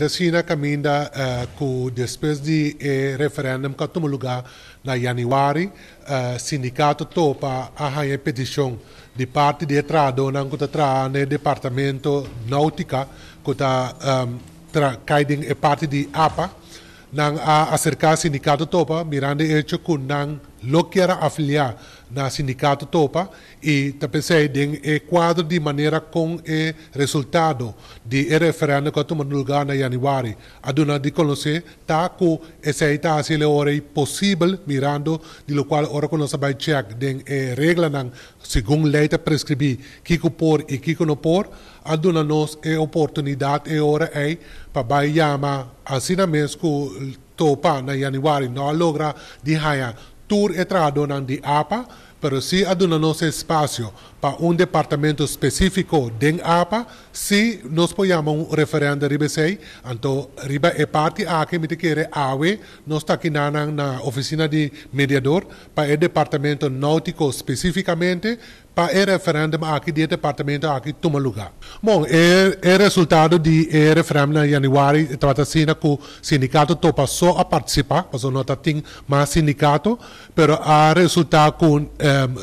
Rasina Caminda, uh, eh, ku depois de eh, referendum ka tumuluga na ianuari, uh, eh, sindicato topa a haia petição de parte de trado na kuta tra ne departamento náutica kuta um, tra kaiding e parte di APA nang a acercar sindicato topa mirande e chukun nang era afiliar na sindicato Topa e tapecei de e quadro de maneira com e resultado de e referendo que tomou lugar na januari aduna de conhecer, tá com esse tá se le ore possível mirando de lo qual ora conosa by check den e eh, regla nan lei te prescribi que por e que que por aduna nos e é oportunidade e ora é para baiama assinamesco topa na januari não logra de haia tour entraram de APA, pero se adunamos espacio para un departamento específico de APA, si nos apoyamos un referendo de RIBESEI, entonces RIBA es parte a que me quiere AWE, nos está aquí en na oficina de mediador para o departamento náutico específicamente, é referendum aqui de departamento aqui lugar. Bom, é, é resultado de é referendum em janeiro, trata se que o sindicato topa só a participar, mas não tem mais sindicato, pero a resultado que o um,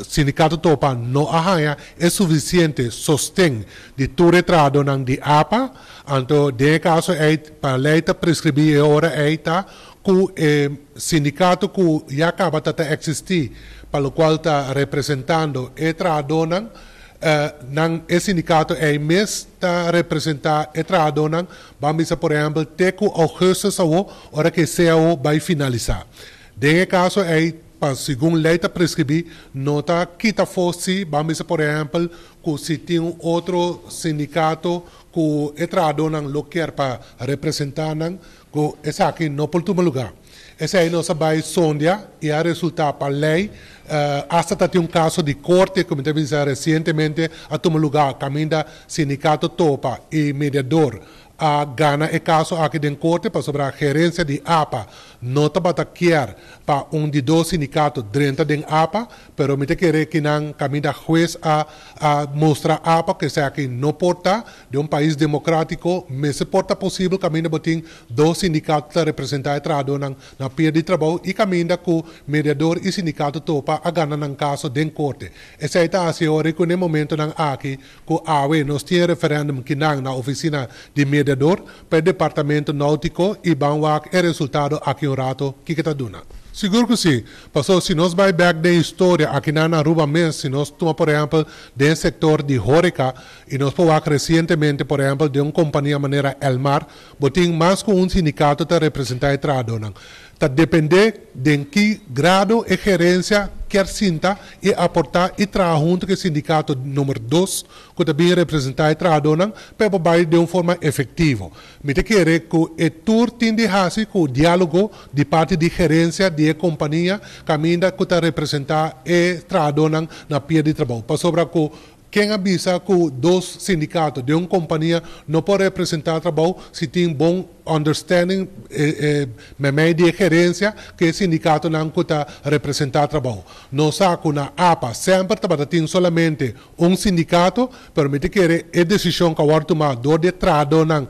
sindicato topa não arranha é suficiente sostém de tu retrado de APA, então, de caso, é para leita prescrever agora, é tá o eh, sindicato que já acaba de existir, pelo qual está representando e tradonan, uh, nan, e sindicato é mês está representar e tradonan, vamos por exemplo, até que agosto saiu, hora que CAO vai finalizar. de caso é segundo lei está prescribir, nota que está fosse, vamos por exemplo, que se tem outro sindicato que é tradonam, lo quer para representar, o essa aqui no último lugar. Essa aí nossa vai sonda e a resultar para a lei. Uh, eh, hasta tem um caso de corte, como teve recentemente, a tomar lugar, caminho da sindicato Topa e mediador a Gana é caso aqui de corte para sobre a gerência de APA. está para taquear para um de dois sindicatos dentro de APA, mas me querer que não caminha juez a, a mostrar APA que seja aqui não porta de um país democrático, mas se porta possível caminha botin dois sindicatos representar trado na, na pia de trabalho e caminha com mediador e sindicato topa a Gana nang caso de corte. Essa é a senhora que no momento nang aqui com a AWE nos tem referendo que nang na oficina de mediador vendedor para o departamento náutico e banwak é resultado acurado que está dando. Seguro que sim. Passou, se nós vai back de história aqui na Aruba mesmo, se nós toma, por exemplo, um setor de Horeca, e nós pode recentemente, por exemplo, de uma companhia maneira Elmar, botem mais com um sindicato para representar a Está depender de que grado e gerência quer sinta e aportar e trazer junto com o sindicato número 2, que também representa e trabalha para trabalhar de uma forma efetiva. Me quero que o tour tende a com o diálogo de parte de gerência de companhia que ainda que está representar e trabalha na pia de trabalho. Para sobre que quem avisa que dois sindicatos de uma companhia não pode representar trabalho se tem bom understanding, memória eh, eh, de gerência, que o sindicato não está representar trabalho. não sabe que na APA sempre tem solamente um sindicato, permite que a é decisão que o tomar do de trado não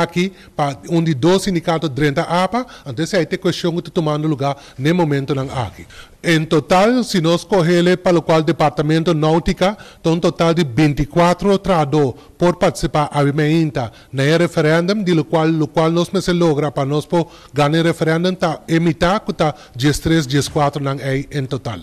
aqui para onde dois sindicatos drenta APA, antes aí tem questão que tomando lugar nesse momento não aqui. Em total, se nós correr para o qual o Departamento Náutica, tem um total de 24 trados por participar a Vimeinta no referêndum, de lo qual, lo qual nós se logra para nós ganhar referêndum, tá, emitar que está 13, 14 em total.